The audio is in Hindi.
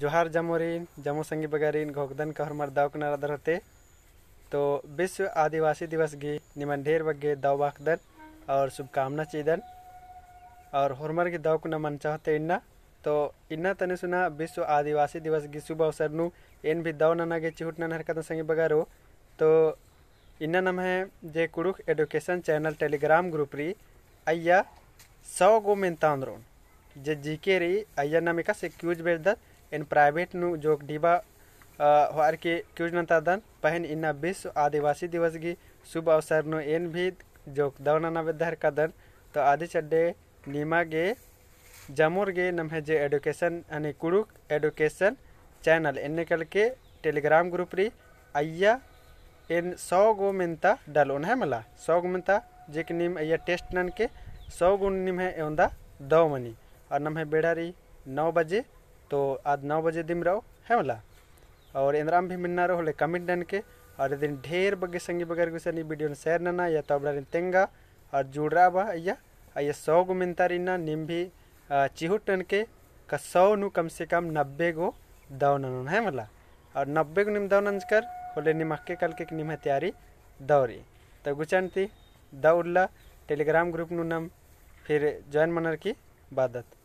जोहार जमोरीन जमो संगी बगारिन घोगदन कहर मर दाव नर होते तो विश्व आदिवासी दिवस गे निमन ढेर बगे दाव बाखदन और शुभकामना चीदन और हरमर के दाव न मन चाहते इन्ना तो इन्ना तने सुना विश्व आदिवासी दिवस की शुभ अवसर नु एन भी दाव नना गे चिहुट नन हरकत संगी बगारो तो इन्ना नम है जे कुरुख एडुकेशन चैनल टेलीग्राम ग्रुप री अय्या सौ गो मिनता जे जी के री अय्या नमिका से क्यूज बेच दत इन प्राइवेट nu jog diba होर के क्यूजनता दन पहन इन्ना विश्व आदिवासी दिवस की शुभ अवसर नु एन भी जो दवना विद्यार का दन तो आदि चड्डे नीमा गे जमोर गे नम्हे जे एडुकेशन यानी कुरुक एडुकेशन चैनल इन निकल के टेलीग्राम ग्रुप री अय्या इन सौ गो मिनता डल उन्हें मला सौ गो मिनता जेक निम अय्या टेस्ट नन के सौ गुण निम है एवं दा दो मनी और नम्हे बेड़ा री नौ बजे तो आज नौ बजे दिन रहो है मला और इंद्राम भी मिलना रहो ले कमेंट डन के और दिन ढेर बगे संगी बगैर गुसनी वीडियो शेयर नना या तो अब तेंगा और जुड़ रहा बा या ये सौ गो मिनता रिना निम भी चिहुट टन के सौ नु कम से कम नब्बे गो दव नन है मला और नब्बे गो निम दव कर होले निमक के कल के निम है तैयारी दौरी तो गुचनती दौड़ला टेलीग्राम ग्रुप नु नम फिर ज्वाइन मनर की बादत